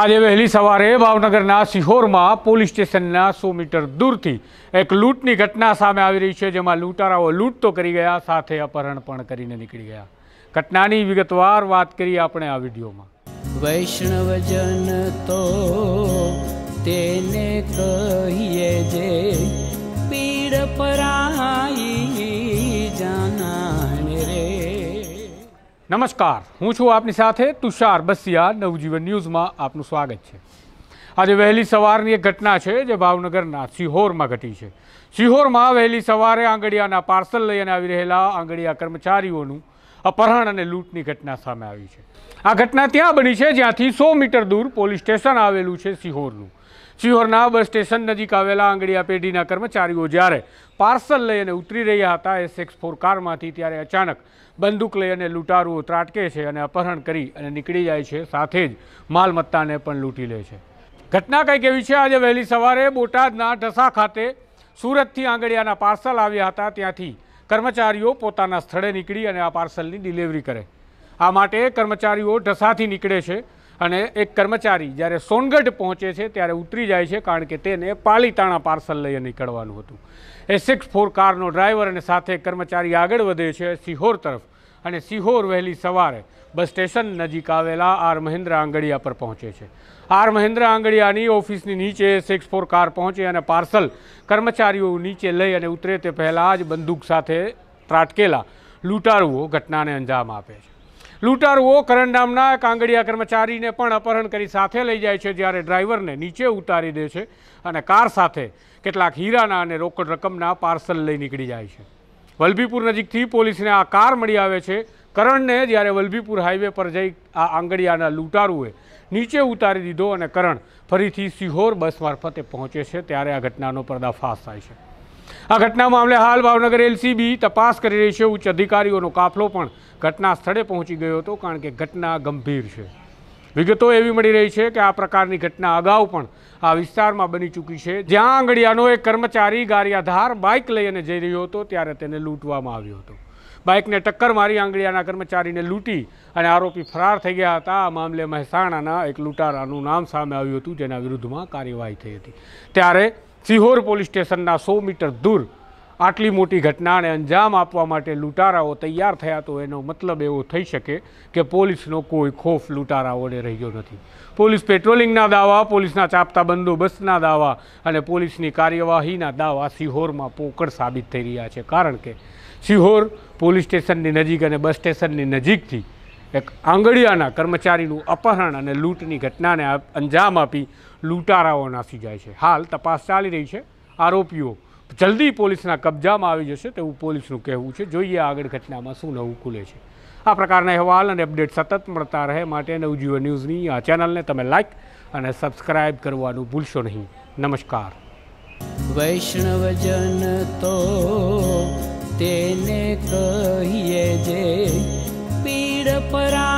આજે વહેલી સવારે ભાવનગરના સિહોરમાં પોલીસ સ્ટેશનના સો મીટર દૂરથી એક લૂંટની ઘટના સામે આવી રહી છે જેમાં લૂંટારાઓ લૂંટ તો કરી ગયા સાથે અપહરણ પણ કરીને નીકળી ગયા ઘટનાની વિગતવાર વાત કરીએ આપણે આ વિડીયોમાં વૈષ્ણવજન તો તેને કહીએ જે પીડ પરા નમસ્કાર હું છું આપની સાથે તુષાર બસિયા નવજીવન ન્યૂઝમાં આપનું સ્વાગત છે આજે વહેલી સવારની એક ઘટના છે જે ભાવનગરના સિહોરમાં ઘટી છે સિહોરમાં વહેલી સવારે આંગળીયાના પાર્સલ લઈને આવી રહેલા આંગળીયા કર્મચારીઓનું અપહરણ અને લૂંટની ઘટના સામે આવી છે આ ઘટના ત્યાં બની છે જ્યાંથી સો મીટર દૂર પોલીસ સ્ટેશન આવેલું છે સિહોરનું સિહોરના બસ સ્ટેશન નજીક આવેલા આંગળીયા પેઢીના કર્મચારીઓ જ્યારે પાર્સલ લઈ અને ઉતરી રહ્યા હતા એ સિક્સ ફોર કારમાંથી ત્યારે અચાનક બંદૂક લઈ અને લૂંટારુઓ ત્રાટકે છે અને અપહરણ કરી અને નીકળી જાય છે સાથે જ માલમત્તાને પણ લૂંટી લે છે ઘટના કંઈક એવી છે આજે વહેલી સવારે બોટાદના ઢસા ખાતે સુરતથી આંગળિયાના પાર્સલ આવ્યા હતા ત્યાંથી કર્મચારીઓ પોતાના સ્થળે નીકળી અને આ પાર્સલની ડિલિવરી કરે આ માટે કર્મચારીઓ ઢસાથી નીકળે છે અને એક કર્મચારી જ્યારે સોનગઢ પહોંચે છે ત્યારે ઉતરી જાય છે કારણ કે તેને પાલીતાણા પાર્સલ લઈને નીકળવાનું હતું એ સિક્સ ફોર કારનો ડ્રાઈવર અને સાથે કર્મચારી આગળ વધે છે સિહોર તરફ અને સિહોર વહેલી સવારે બસ સ્ટેશન નજીક આવેલા આર મહેન્દ્ર આંગડિયા પર પહોંચે છે આર મહેન્દ્ર આંગડિયાની ઓફિસની નીચે સિક્સ ફોર કાર પહોંચે અને પાર્સલ કર્મચારીઓ નીચે લઈ અને ઉતરે તે પહેલાં જ બંદૂક સાથે ત્રાટકેલા લૂંટારુઓ ઘટનાને અંજામ આપે છે લૂંટારુઓ કરણ નામના એક આંગડિયા કર્મચારીને પણ અપહરણ કરી સાથે લઈ જાય છે જ્યારે ડ્રાઈવરને નીચે ઉતારી દે છે અને કાર સાથે કેટલાક હીરાના અને રોકડ રકમના પાર્સલ લઈ નીકળી જાય છે વલભીપુર નજીકથી પોલીસને આ કાર મળી આવે છે કરણને જ્યારે વલભીપુર હાઈવે પર જઈ આ આંગડિયાના લૂંટારુએ નીચે ઉતારી દીધો અને કરણ ફરીથી સિહોર બસ મારફતે પહોંચે છે ત્યારે આ ઘટનાનો પર્દાફાશ થાય છે આ ઘટના મામલે હાલ ભાવનગર એલસીબી તપાસ કરી રહી છે ઉચ્ચ અધિકારીઓનો કાફલો પણ ઘટના સ્થળે પહોંચી ગયો હતો કારણ કે ઘટના ગંભીર છે વિગતો એવી મળી રહી છે કે આ પ્રકારની ઘટના અગાઉ પણ આ વિસ્તારમાં બની ચૂકી છે જ્યાં આંગળિયાનો એક કર્મચારી ગારિયાધાર બાઇક લઈને જઈ રહ્યો હતો ત્યારે તેને લૂંટવામાં આવ્યો હતો બાઇકને ટક્કર મારી આંગળિયાના કર્મચારીને લૂંટી અને આરોપી ફરાર થઈ ગયા હતા આ મામલે મહેસાણાના એક લૂંટારાનું નામ સામે આવ્યું હતું જેના વિરુદ્ધમાં કાર્યવાહી થઈ હતી ત્યારે સિહોર પોલીસ સ્ટેશનના સો મીટર દૂર આટલી મોટી ઘટનાને અંજામ આપવા માટે લૂંટારાઓ તૈયાર થયા તો એનો મતલબ એવો થઈ શકે કે પોલીસનો કોઈ ખોફ લૂંટારાઓને રહ્યો નથી પોલીસ પેટ્રોલિંગના દાવા પોલીસના ચાપતા બંદોબસ્તના દાવા અને પોલીસની કાર્યવાહીના દાવા સિહોરમાં પોકળ સાબિત થઈ રહ્યા છે કારણ કે સિહોર પોલીસ સ્ટેશનની નજીક અને બસ સ્ટેશનની નજીકથી એક આંગળિયાના કર્મચારીનું અપહરણ અને લૂંટની ઘટનાને અંજામ આપી લૂંટારાઓ નાસી જાય છે હાલ તપાસ ચાલી રહી છે આરોપીઓ જલ્દી પોલીસના કબજામાં આવી જશે તેવું પોલીસનું કહેવું છે જોઈએ આગળ ઘટનામાં શું નવું ખુલે છે આ પ્રકારના અહેવાલ અને અપડેટ સતત મળતા રહે માટે નવજીવન ન્યૂઝની આ ચેનલને તમે લાઇક અને સબસ્ક્રાઇબ કરવાનું ભૂલશો નહીં નમસ્કાર વૈષ્ણવજન તો તેને કહીએ જે પીડ પરા